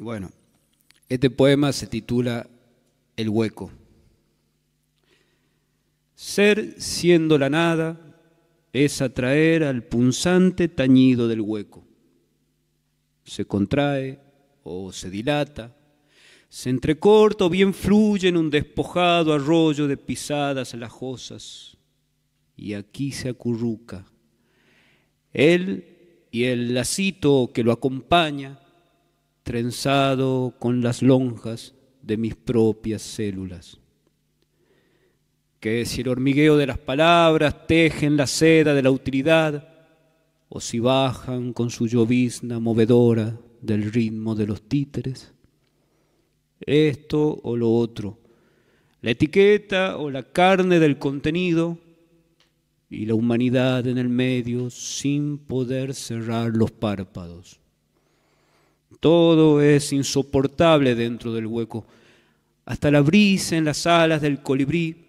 Bueno, este poema se titula El hueco. Ser siendo la nada es atraer al punzante tañido del hueco. Se contrae o se dilata, se entrecorta o bien fluye en un despojado arroyo de pisadas lajosas. Y aquí se acurruca. Él y el lacito que lo acompaña trenzado con las lonjas de mis propias células. Que si el hormigueo de las palabras tejen la seda de la utilidad, o si bajan con su llovizna movedora del ritmo de los títeres, esto o lo otro, la etiqueta o la carne del contenido y la humanidad en el medio sin poder cerrar los párpados. Todo es insoportable dentro del hueco. Hasta la brisa en las alas del colibrí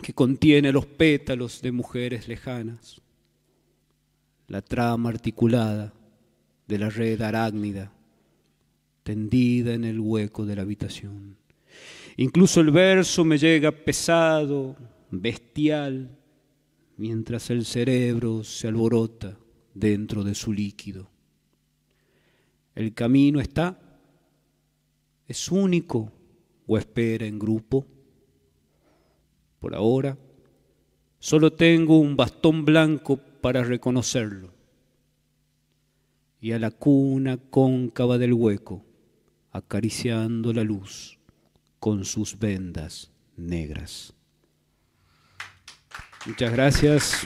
que contiene los pétalos de mujeres lejanas. La trama articulada de la red arácnida tendida en el hueco de la habitación. Incluso el verso me llega pesado, bestial, mientras el cerebro se alborota dentro de su líquido. El camino está, es único o espera en grupo. Por ahora, solo tengo un bastón blanco para reconocerlo. Y a la cuna cóncava del hueco, acariciando la luz con sus vendas negras. Muchas gracias.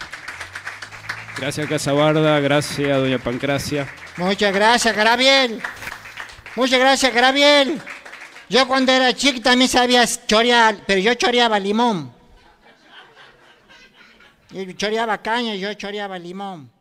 Gracias, Casabarda. Gracias, doña Pancracia. Muchas gracias, Graviel. Muchas gracias, Graviel. Yo cuando era chico también sabía chorear, pero yo choreaba limón. Yo choreaba caña y yo choreaba limón.